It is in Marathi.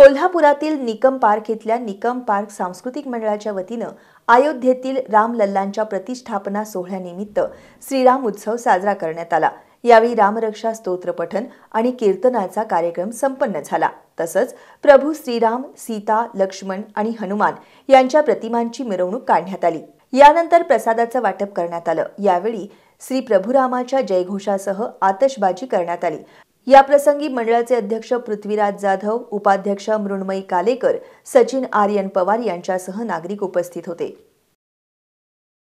कोल्हापुरातील निकम पार्क इथल्या निकम पार्क सांस्कृतिक मंडळाच्या वतीनं अयोध्येतील रामलल्लांच्या प्रतिष्ठापना सोहळ्यानिमित्त श्रीराम उत्सव साजरा करण्यात आला यावेळी रामरक्षा स्तोत्र पठन आणि कीर्तनाचा कार्यक्रम संपन्न झाला तसंच प्रभू श्रीराम सीता लक्ष्मण आणि हनुमान यांच्या प्रतिमांची मिरवणूक काढण्यात आली यानंतर प्रसादाचं वाटप करण्यात आलं यावेळी श्री प्रभुरामाच्या जयघोषासह आतषबाजी करण्यात आली या प्रसंगी मंडळाचे अध्यक्ष पृथ्वीराज जाधव उपाध्यक्ष मृण्मयी कालेकर सचिन आर्यन पवार यांच्यासह नागरिक उपस्थित होते